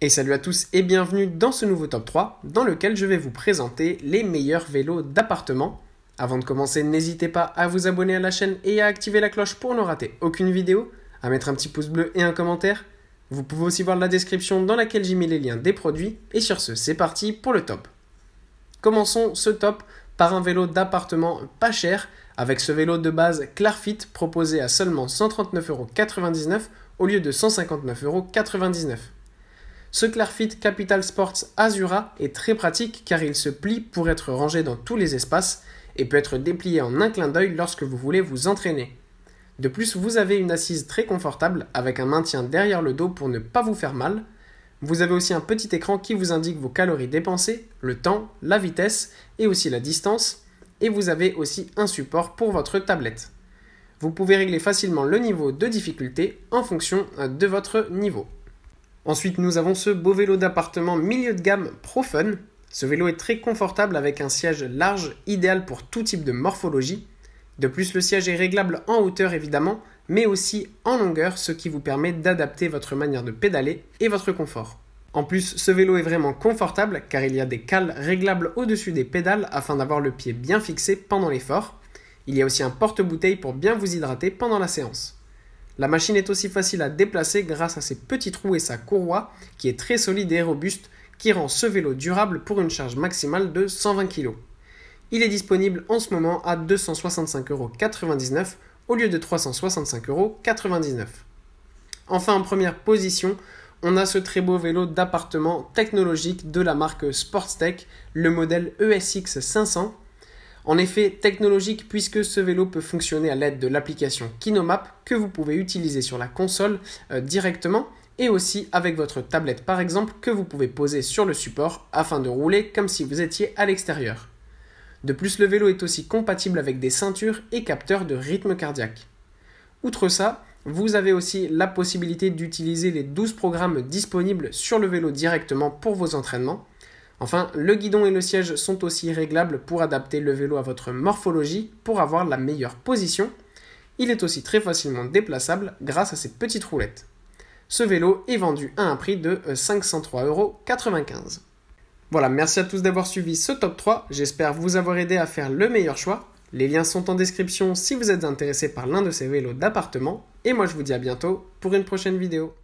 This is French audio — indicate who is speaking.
Speaker 1: Et salut à tous et bienvenue dans ce nouveau top 3 dans lequel je vais vous présenter les meilleurs vélos d'appartement. Avant de commencer, n'hésitez pas à vous abonner à la chaîne et à activer la cloche pour ne rater aucune vidéo, à mettre un petit pouce bleu et un commentaire. Vous pouvez aussi voir la description dans laquelle j'y mets les liens des produits. Et sur ce, c'est parti pour le top. Commençons ce top par un vélo d'appartement pas cher avec ce vélo de base Clarfit proposé à seulement 139,99€ au lieu de 159,99€. Ce Clarfit Capital Sports Azura est très pratique car il se plie pour être rangé dans tous les espaces et peut être déplié en un clin d'œil lorsque vous voulez vous entraîner. De plus, vous avez une assise très confortable avec un maintien derrière le dos pour ne pas vous faire mal. Vous avez aussi un petit écran qui vous indique vos calories dépensées, le temps, la vitesse et aussi la distance. Et vous avez aussi un support pour votre tablette. Vous pouvez régler facilement le niveau de difficulté en fonction euh, de votre niveau. Ensuite, nous avons ce beau vélo d'appartement milieu de gamme Profun. Ce vélo est très confortable avec un siège large, idéal pour tout type de morphologie. De plus, le siège est réglable en hauteur évidemment, mais aussi en longueur, ce qui vous permet d'adapter votre manière de pédaler et votre confort. En plus, ce vélo est vraiment confortable car il y a des cales réglables au-dessus des pédales afin d'avoir le pied bien fixé pendant l'effort. Il y a aussi un porte-bouteille pour bien vous hydrater pendant la séance. La machine est aussi facile à déplacer grâce à ses petits trous et sa courroie qui est très solide et robuste qui rend ce vélo durable pour une charge maximale de 120 kg. Il est disponible en ce moment à 265,99€ au lieu de 365,99€. Enfin en première position, on a ce très beau vélo d'appartement technologique de la marque Sportstech, le modèle ESX 500 en effet, technologique puisque ce vélo peut fonctionner à l'aide de l'application KinoMap que vous pouvez utiliser sur la console euh, directement et aussi avec votre tablette par exemple que vous pouvez poser sur le support afin de rouler comme si vous étiez à l'extérieur. De plus, le vélo est aussi compatible avec des ceintures et capteurs de rythme cardiaque. Outre ça, vous avez aussi la possibilité d'utiliser les 12 programmes disponibles sur le vélo directement pour vos entraînements, Enfin, le guidon et le siège sont aussi réglables pour adapter le vélo à votre morphologie pour avoir la meilleure position. Il est aussi très facilement déplaçable grâce à ses petites roulettes. Ce vélo est vendu à un prix de 503,95€. Euh, voilà, merci à tous d'avoir suivi ce top 3. J'espère vous avoir aidé à faire le meilleur choix. Les liens sont en description si vous êtes intéressé par l'un de ces vélos d'appartement. Et moi je vous dis à bientôt pour une prochaine vidéo.